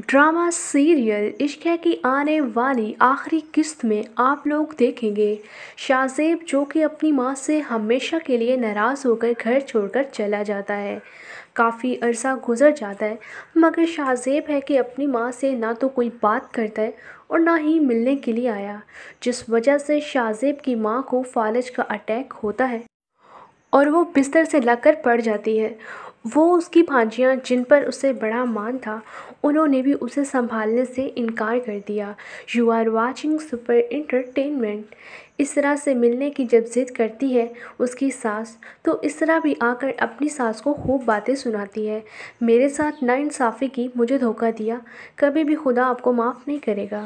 drama serial इश्क़ की आने वाली आखिरी किस्त में आप लोग देखेंगे शाहजेब जो कि अपनी माँ से हमेशा के लिए नाराज़ होकर घर छोड़कर चला जाता है काफ़ी अरसा गुज़र जाता है मगर शाहजेब है कि अपनी माँ से ना तो कोई बात करता है और ना ही मिलने के लिए आया जिस वजह से शाहजेब की माँ को फालज का अटैक होता है और वो बिस्तर से लगकर पड़ जाती है वो उसकी भांजियाँ जिन पर उसे बड़ा मान था उन्होंने भी उसे संभालने से इनकार कर दिया you are watching super entertainment Isra से मिलने की जब ज़िद करती है उसकी सास तो इसरा भी आकर अपनी सास को खूब बातें सुनाती है मेरे साथ नाइंसाफ़ी की मुझे धोखा दिया कभी भी खुदा आपको माफ़ नहीं करेगा